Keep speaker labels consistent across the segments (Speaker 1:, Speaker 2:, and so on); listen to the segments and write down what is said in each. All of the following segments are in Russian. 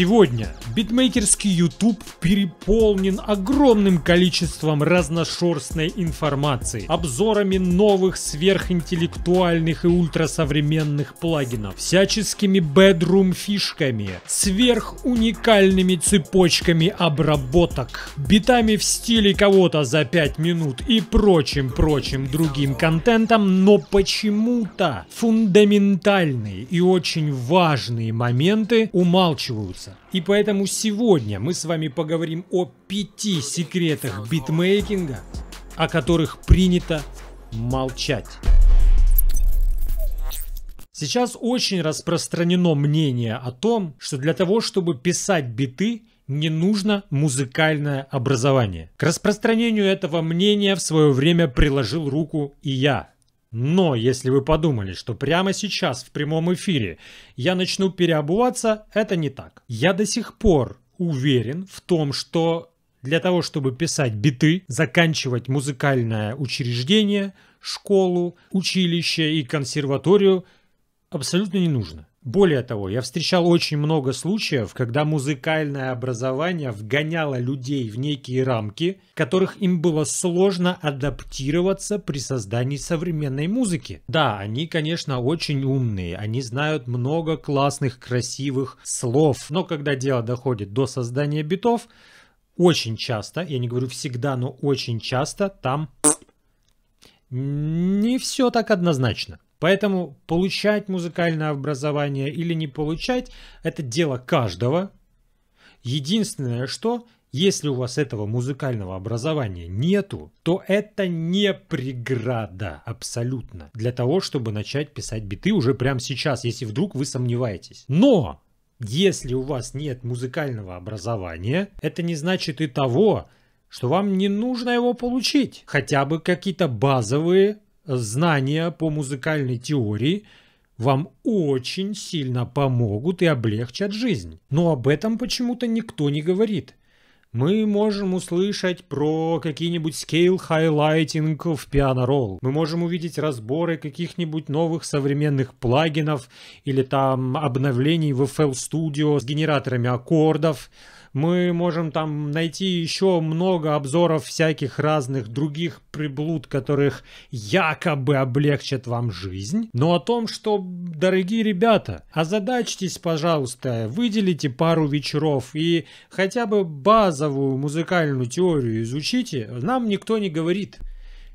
Speaker 1: Сегодня битмейкерский YouTube переполнен огромным количеством разношерстной информации, обзорами новых сверхинтеллектуальных и ультрасовременных плагинов, всяческими бедрум фишками, сверхуникальными цепочками обработок, битами в стиле кого-то за 5 минут и прочим-прочим другим контентом, но почему-то фундаментальные и очень важные моменты умалчиваются вопроса. И поэтому сегодня мы с вами поговорим о пяти секретах битмейкинга, о которых принято молчать. Сейчас очень распространено мнение о том, что для того, чтобы писать биты, не нужно музыкальное образование. К распространению этого мнения в свое время приложил руку и я. Но если вы подумали, что прямо сейчас в прямом эфире я начну переобуваться, это не так. Я до сих пор уверен в том, что для того, чтобы писать биты, заканчивать музыкальное учреждение, школу, училище и консерваторию, абсолютно не нужно. Более того, я встречал очень много случаев, когда музыкальное образование вгоняло людей в некие рамки, которых им было сложно адаптироваться при создании современной музыки. Да, они, конечно, очень умные, они знают много классных, красивых слов, но когда дело доходит до создания битов, очень часто, я не говорю всегда, но очень часто там не все так однозначно. Поэтому получать музыкальное образование или не получать – это дело каждого. Единственное, что если у вас этого музыкального образования нету, то это не преграда абсолютно для того, чтобы начать писать биты уже прямо сейчас, если вдруг вы сомневаетесь. Но если у вас нет музыкального образования, это не значит и того, что вам не нужно его получить. Хотя бы какие-то базовые знания по музыкальной теории вам очень сильно помогут и облегчат жизнь. Но об этом почему-то никто не говорит. Мы можем услышать про какие-нибудь scale highlighting в Piano Roll. Мы можем увидеть разборы каких-нибудь новых современных плагинов или там обновлений в FL Studio с генераторами аккордов. Мы можем там найти еще много обзоров всяких разных других приблуд, которых якобы облегчат вам жизнь. Но о том, что, дорогие ребята, озадачьтесь, пожалуйста, выделите пару вечеров и хотя бы базовую музыкальную теорию изучите, нам никто не говорит.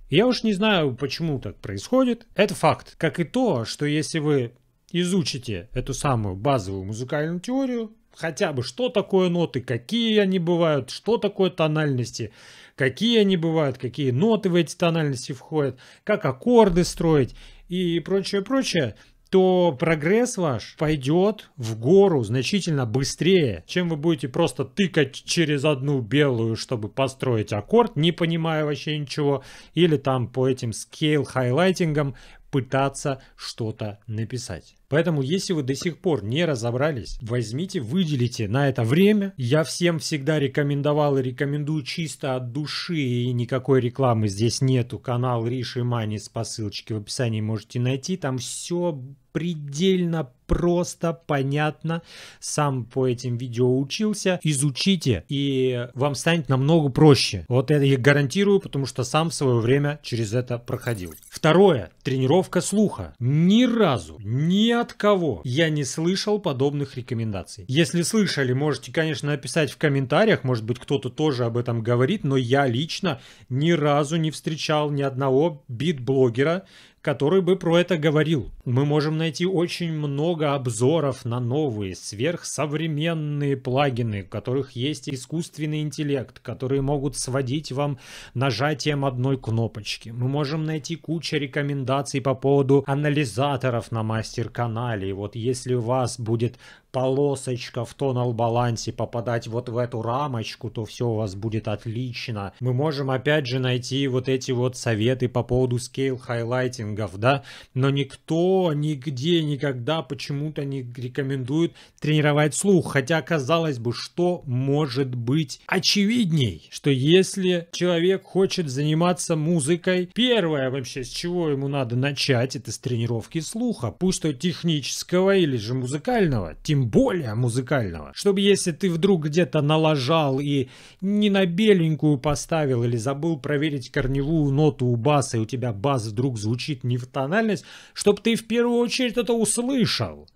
Speaker 1: Я уж не знаю, почему так происходит. Это факт. Как и то, что если вы изучите эту самую базовую музыкальную теорию, хотя бы, что такое ноты, какие они бывают, что такое тональности, какие они бывают, какие ноты в эти тональности входят, как аккорды строить и прочее, прочее, то прогресс ваш пойдет в гору значительно быстрее, чем вы будете просто тыкать через одну белую, чтобы построить аккорд, не понимая вообще ничего, или там по этим scale хайлайтингам пытаться что-то написать. Поэтому, если вы до сих пор не разобрались, возьмите, выделите на это время. Я всем всегда рекомендовал и рекомендую чисто от души, и никакой рекламы здесь нету. Канал Риши Манис по ссылочке в описании можете найти. Там все предельно просто, понятно. Сам по этим видео учился. Изучите, и вам станет намного проще. Вот это я гарантирую, потому что сам в свое время через это проходил. Второе. Тренировка слуха. Ни разу, ни от кого я не слышал подобных рекомендаций. Если слышали, можете, конечно, написать в комментариях, может быть, кто-то тоже об этом говорит, но я лично ни разу не встречал ни одного бит-блогера, который бы про это говорил. Мы можем найти очень много обзоров на новые, сверхсовременные плагины, в которых есть искусственный интеллект, которые могут сводить вам нажатием одной кнопочки. Мы можем найти кучу рекомендаций по поводу анализаторов на мастер-канале. И Вот если у вас будет полосочка в тонал балансе попадать вот в эту рамочку, то все у вас будет отлично. Мы можем опять же найти вот эти вот советы по поводу scale хайлайтингов, да, но никто нигде никогда почему-то не рекомендует тренировать слух, хотя казалось бы, что может быть очевидней, что если человек хочет заниматься музыкой, первое вообще, с чего ему надо начать, это с тренировки слуха, пусть то технического или же музыкального, тем более музыкального. Чтобы если ты вдруг где-то налажал и не на беленькую поставил или забыл проверить корневую ноту у баса, и у тебя бас вдруг звучит не в тональность, чтобы ты в первую очередь это услышал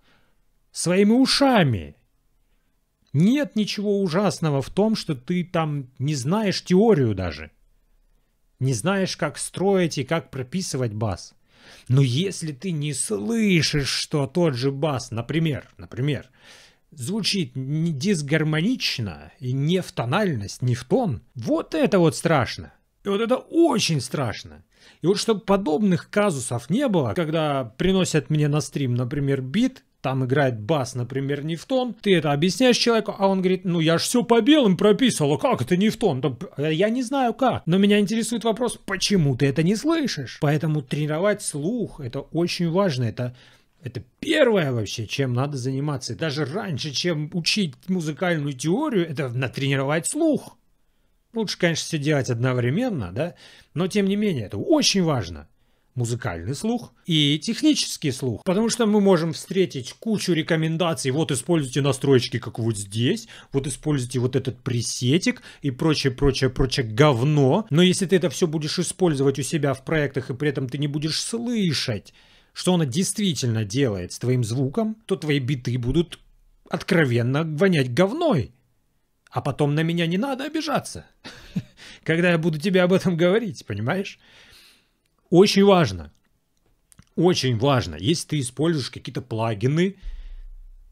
Speaker 1: своими ушами. Нет ничего ужасного в том, что ты там не знаешь теорию даже. Не знаешь, как строить и как прописывать бас. Но если ты не слышишь, что тот же бас, например, например, звучит не дисгармонично и не в тональность, не в тон, вот это вот страшно. И вот это очень страшно. И вот чтобы подобных казусов не было, когда приносят мне на стрим, например, бит, там играет бас, например, не в тон, ты это объясняешь человеку, а он говорит, ну я ж все по белым прописал, а как это не в тон? Да, «Э, я не знаю как, но меня интересует вопрос, почему ты это не слышишь? Поэтому тренировать слух, это очень важно, это это первое вообще, чем надо заниматься. даже раньше, чем учить музыкальную теорию, это натренировать слух. Лучше, конечно, все делать одновременно, да, но тем не менее, это очень важно музыкальный слух и технический слух. Потому что мы можем встретить кучу рекомендаций. Вот используйте настройки, как вот здесь. Вот используйте вот этот пресетик и прочее, прочее, прочее говно. Но если ты это все будешь использовать у себя в проектах и при этом ты не будешь слышать, что она действительно делает с твоим звуком, то твои биты будут откровенно вонять говной. А потом на меня не надо обижаться, когда я буду тебе об этом говорить, понимаешь? Очень важно. Очень важно. Если ты используешь какие-то плагины,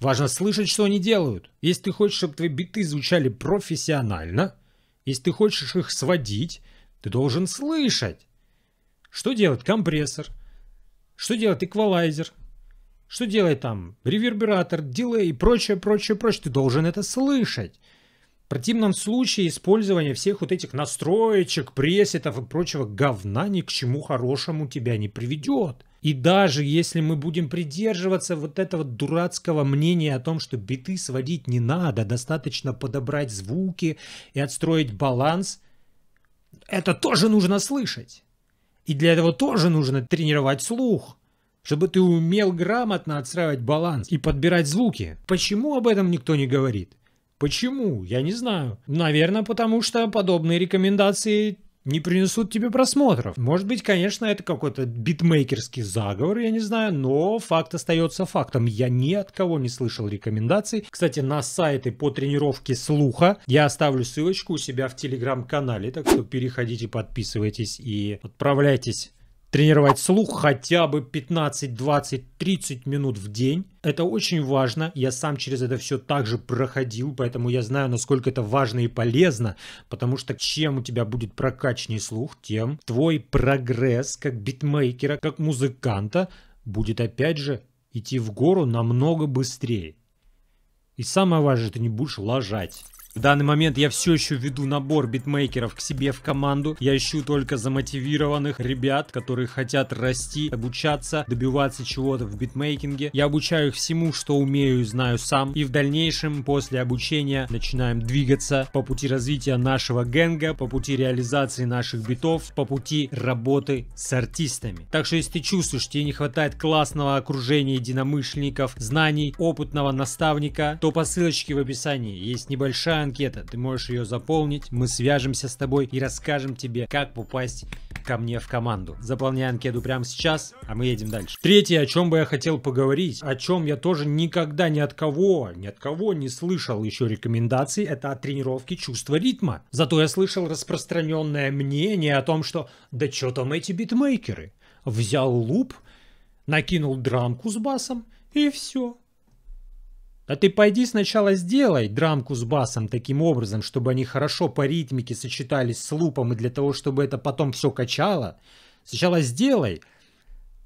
Speaker 1: важно слышать, что они делают. Если ты хочешь, чтобы твои биты звучали профессионально, если ты хочешь их сводить, ты должен слышать. Что делает компрессор? Что делает эквалайзер? Что делает там ревербератор, дилей и прочее, прочее, прочее? Ты должен это слышать. В противном случае использование всех вот этих настроечек, пресетов и прочего говна ни к чему хорошему тебя не приведет. И даже если мы будем придерживаться вот этого дурацкого мнения о том, что биты сводить не надо, достаточно подобрать звуки и отстроить баланс, это тоже нужно слышать. И для этого тоже нужно тренировать слух чтобы ты умел грамотно отстраивать баланс и подбирать звуки. Почему об этом никто не говорит? Почему? Я не знаю. Наверное, потому что подобные рекомендации не принесут тебе просмотров. Может быть, конечно, это какой-то битмейкерский заговор, я не знаю, но факт остается фактом. Я ни от кого не слышал рекомендаций. Кстати, на сайты по тренировке слуха я оставлю ссылочку у себя в телеграм-канале, так что переходите, подписывайтесь и отправляйтесь Тренировать слух хотя бы 15, 20, 30 минут в день. Это очень важно. Я сам через это все также проходил, поэтому я знаю, насколько это важно и полезно, потому что чем у тебя будет прокачанный слух, тем твой прогресс как битмейкера, как музыканта будет опять же идти в гору намного быстрее. И самое важное, ты не будешь лажать. В данный момент я все еще веду набор битмейкеров к себе в команду. Я ищу только замотивированных ребят, которые хотят расти, обучаться, добиваться чего-то в битмейкинге. Я обучаю их всему, что умею и знаю сам. И в дальнейшем, после обучения, начинаем двигаться по пути развития нашего генга, по пути реализации наших битов, по пути работы с артистами. Так что, если ты чувствуешь, тебе не хватает классного окружения единомышленников, знаний, опытного наставника, то по ссылочке в описании есть небольшая анкета, ты можешь ее заполнить, мы свяжемся с тобой и расскажем тебе, как попасть ко мне в команду. Заполняй анкету прямо сейчас, а мы едем дальше. Третье, о чем бы я хотел поговорить, о чем я тоже никогда ни от кого, ни от кого не слышал еще рекомендаций, это о тренировке чувства ритма. Зато я слышал распространенное мнение о том, что да что там эти битмейкеры? Взял луп, накинул драмку с басом и все. Да ты пойди сначала сделай драмку с басом таким образом, чтобы они хорошо по ритмике сочетались с лупом и для того, чтобы это потом все качало. Сначала сделай,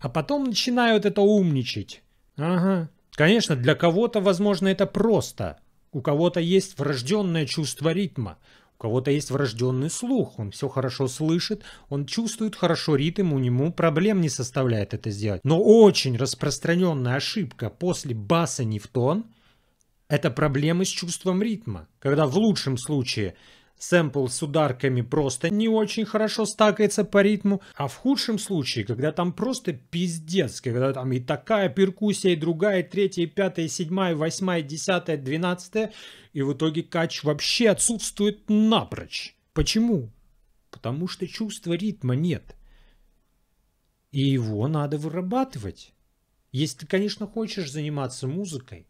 Speaker 1: а потом начинают это умничать. Ага. Конечно, для кого-то, возможно, это просто. У кого-то есть врожденное чувство ритма. У кого-то есть врожденный слух, он все хорошо слышит, он чувствует хорошо ритм, у него проблем не составляет это сделать. Но очень распространенная ошибка после баса не в тон – это проблемы с чувством ритма, когда в лучшем случае сэмпл с ударками просто не очень хорошо стакается по ритму, а в худшем случае, когда там просто пиздец, когда там и такая перкуссия, и другая, и третья, и пятая, и седьмая, и восьмая, и десятая, и двенадцатая, и в итоге кач вообще отсутствует напрочь. Почему? Потому что чувства ритма нет. И его надо вырабатывать. Если ты, конечно, хочешь заниматься музыкой,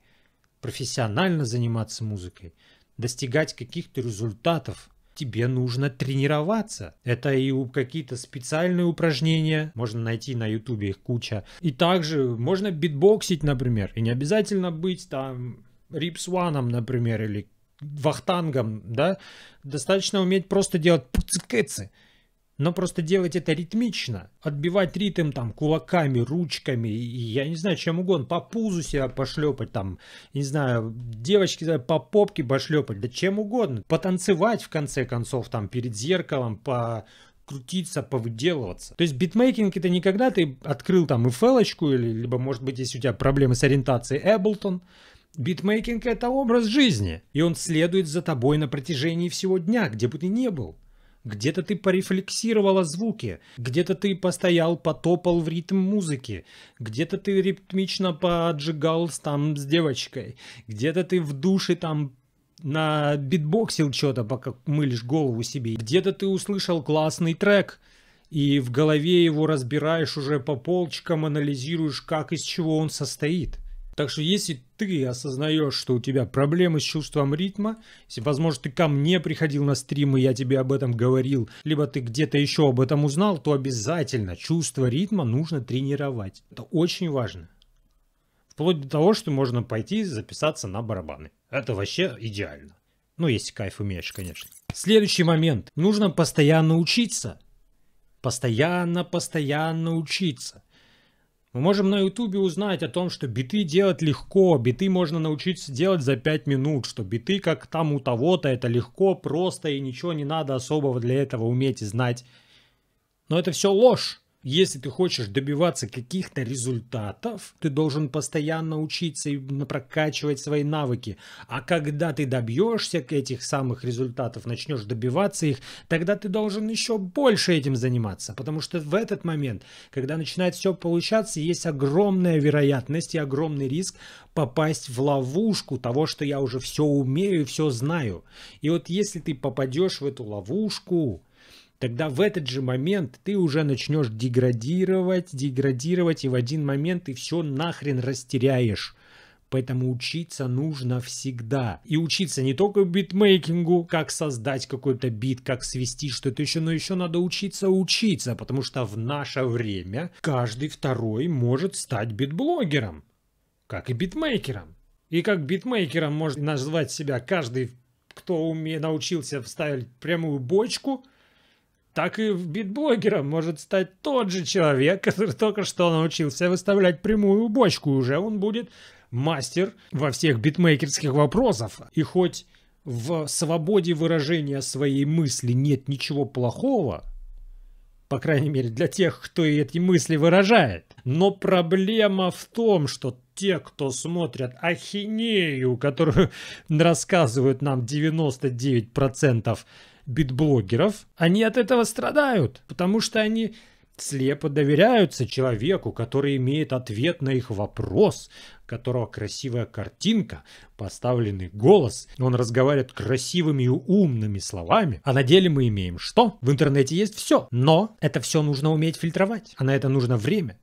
Speaker 1: профессионально заниматься музыкой, достигать каких-то результатов, тебе нужно тренироваться. Это и какие-то специальные упражнения, можно найти на ютубе их куча. И также можно битбоксить, например, и не обязательно быть там рипсваном, например, или вахтангом, да, достаточно уметь просто делать пуцикэцы но просто делать это ритмично, отбивать ритм там кулаками, ручками, я не знаю, чем угодно, по пузу себя пошлепать там, не знаю, девочки по попке пошлепать, да чем угодно, потанцевать в конце концов там перед зеркалом, по крутиться, повыделываться. То есть битмейкинг это не когда ты открыл там и или, либо может быть если у тебя проблемы с ориентацией Эблтон, Битмейкинг – это образ жизни, и он следует за тобой на протяжении всего дня, где бы ты ни был. Где-то ты порефлексировал звуки, где-то ты постоял, потопал в ритм музыки, где-то ты ритмично поджигал там с девочкой, где-то ты в душе там на битбоксил что-то, пока мылишь голову себе, где-то ты услышал классный трек, и в голове его разбираешь уже по полочкам, анализируешь, как из чего он состоит. Так что если ты осознаешь, что у тебя проблемы с чувством ритма, если, возможно, ты ко мне приходил на стримы, я тебе об этом говорил, либо ты где-то еще об этом узнал, то обязательно чувство ритма нужно тренировать. Это очень важно. Вплоть до того, что можно пойти записаться на барабаны. Это вообще идеально. Ну, если кайф умеешь, конечно. Следующий момент. Нужно постоянно учиться. Постоянно, постоянно учиться. Мы можем на ютубе узнать о том, что биты делать легко, биты можно научиться делать за 5 минут, что биты как там у того-то, это легко, просто и ничего не надо особого для этого уметь и знать. Но это все ложь. Если ты хочешь добиваться каких-то результатов, ты должен постоянно учиться и прокачивать свои навыки. А когда ты добьешься этих самых результатов, начнешь добиваться их, тогда ты должен еще больше этим заниматься. Потому что в этот момент, когда начинает все получаться, есть огромная вероятность и огромный риск попасть в ловушку того, что я уже все умею и все знаю. И вот если ты попадешь в эту ловушку, тогда в этот же момент ты уже начнешь деградировать, деградировать, и в один момент ты все нахрен растеряешь. Поэтому учиться нужно всегда. И учиться не только битмейкингу, как создать какой-то бит, как свести что-то еще, но еще надо учиться учиться, потому что в наше время каждый второй может стать битблогером, как и битмейкером. И как битмейкером может назвать себя каждый, кто уме научился вставить прямую бочку, так и битблогером может стать тот же человек, который только что научился выставлять прямую бочку. Уже он будет мастер во всех битмейкерских вопросах. И хоть в свободе выражения своей мысли нет ничего плохого, по крайней мере для тех, кто эти мысли выражает. Но проблема в том, что те, кто смотрят ахинею, которую рассказывают нам 99% битблогеров, они от этого страдают, потому что они слепо доверяются человеку, который имеет ответ на их вопрос, которого красивая картинка, поставленный голос, он разговаривает красивыми и умными словами, а на деле мы имеем что? В интернете есть все, но это все нужно уметь фильтровать, а на это нужно время,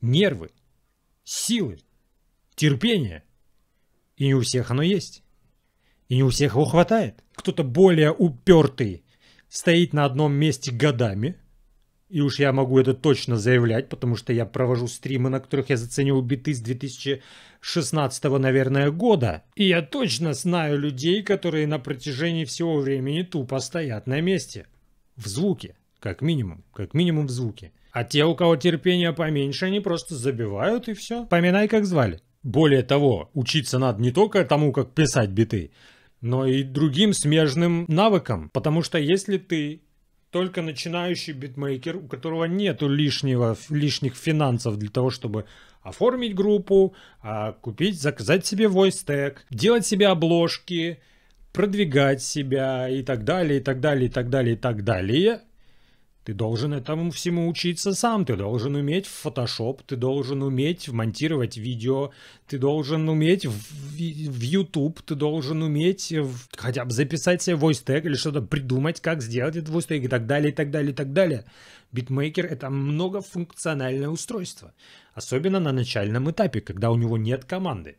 Speaker 1: нервы, силы, терпение. И не у всех оно есть. И не у всех его хватает. Кто-то более упертый стоит на одном месте годами, и уж я могу это точно заявлять, потому что я провожу стримы, на которых я заценил биты с 2016, наверное, года. И я точно знаю людей, которые на протяжении всего времени тупо стоят на месте. В звуке, как минимум, как минимум в звуке. А те, у кого терпения поменьше, они просто забивают и все. Поминай, как звали. Более того, учиться надо не только тому, как писать биты, но и другим смежным навыкам. Потому что если ты только начинающий битмейкер, у которого нет лишнего, лишних финансов для того, чтобы оформить группу, а купить, заказать себе voice tag, делать себе обложки, продвигать себя и так далее, и так далее, и так далее, и так далее. Ты должен этому всему учиться сам, ты должен уметь в Photoshop, ты должен уметь монтировать видео, ты должен уметь в, в YouTube, ты должен уметь э, в, хотя бы записать себе voice tag или что-то придумать, как сделать этот voice tag и так далее, и так далее, и так далее. Битмейкер — это многофункциональное устройство, особенно на начальном этапе, когда у него нет команды.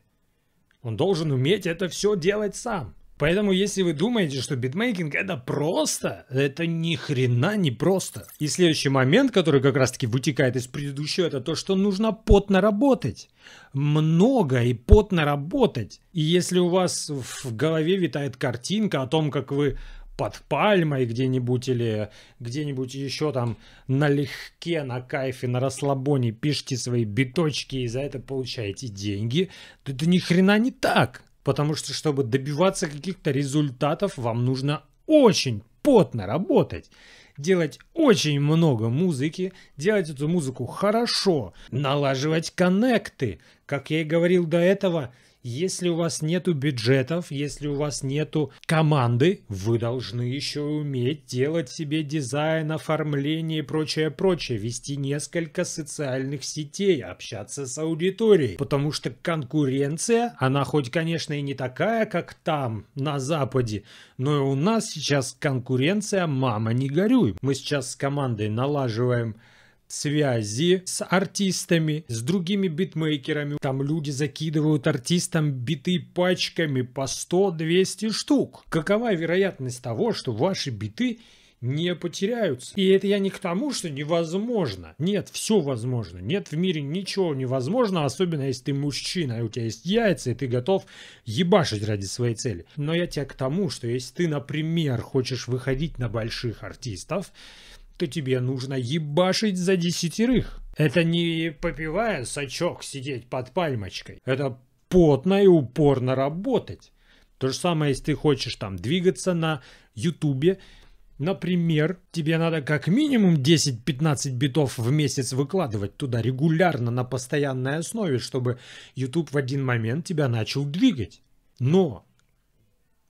Speaker 1: Он должен уметь это все делать сам. Поэтому, если вы думаете, что битмейкинг это просто, это ни хрена не просто. И следующий момент, который как раз таки вытекает из предыдущего, это то, что нужно потно работать. Много и потно работать. И если у вас в голове витает картинка о том, как вы под пальмой где-нибудь или где-нибудь еще там налегке, на кайфе, на расслабоне пишите свои биточки и за это получаете деньги, то это ни хрена не так. Потому что, чтобы добиваться каких-то результатов, вам нужно очень потно работать делать очень много музыки, делать эту музыку хорошо, налаживать коннекты. Как я и говорил до этого, если у вас нету бюджетов, если у вас нету команды, вы должны еще уметь делать себе дизайн, оформление и прочее, прочее, вести несколько социальных сетей, общаться с аудиторией, потому что конкуренция, она хоть, конечно, и не такая, как там, на Западе, но и у нас сейчас конкуренция, мама, не горюй. Мы сейчас с командой налаживаем связи с артистами, с другими битмейкерами. Там люди закидывают артистам биты пачками по 100-200 штук. Какова вероятность того, что ваши биты не потеряются. И это я не к тому, что невозможно. Нет, все возможно. Нет в мире ничего невозможно, особенно если ты мужчина, и а у тебя есть яйца, и ты готов ебашить ради своей цели. Но я тебя к тому, что если ты, например, хочешь выходить на больших артистов, что тебе нужно ебашить за десятерых. Это не попивая сачок сидеть под пальмочкой. Это потно и упорно работать. То же самое, если ты хочешь там двигаться на ютубе, Например, тебе надо как минимум 10-15 битов в месяц выкладывать туда регулярно на постоянной основе, чтобы YouTube в один момент тебя начал двигать. Но,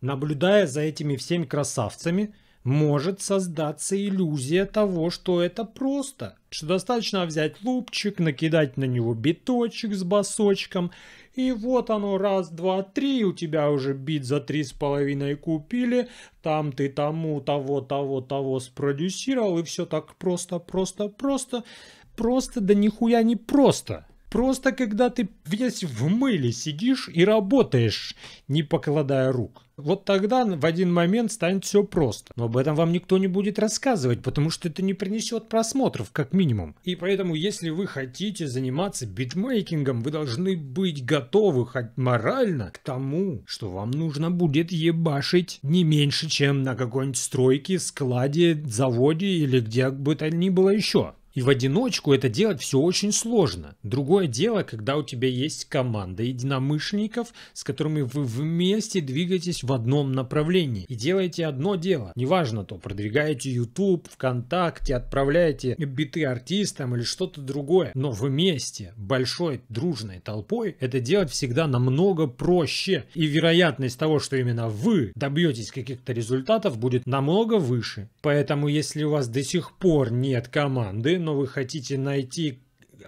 Speaker 1: наблюдая за этими всеми красавцами, может создаться иллюзия того, что это просто. Что достаточно взять лупчик, накидать на него биточек с басочком, и вот оно раз, два, три, у тебя уже бит за три с половиной купили, там ты тому, того, того, того спродюсировал, и все так просто, просто, просто, просто, да нихуя не просто. Просто когда ты весь в мыле сидишь и работаешь, не покладая рук. Вот тогда в один момент станет все просто. Но об этом вам никто не будет рассказывать, потому что это не принесет просмотров, как минимум. И поэтому, если вы хотите заниматься битмейкингом, вы должны быть готовы хоть морально к тому, что вам нужно будет ебашить не меньше, чем на какой-нибудь стройке, складе, заводе или где бы то ни было еще. И в одиночку это делать все очень сложно. Другое дело, когда у тебя есть команда единомышленников, с которыми вы вместе двигаетесь в одном направлении и делаете одно дело. Неважно то, продвигаете YouTube, ВКонтакте, отправляете биты артистам или что-то другое. Но вместе, большой, дружной толпой, это делать всегда намного проще. И вероятность того, что именно вы добьетесь каких-то результатов, будет намного выше. Поэтому, если у вас до сих пор нет команды, но вы хотите найти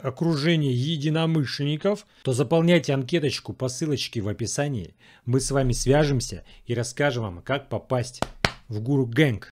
Speaker 1: окружение единомышленников, то заполняйте анкеточку по ссылочке в описании. Мы с вами свяжемся и расскажем вам, как попасть в Гуру Гэнг.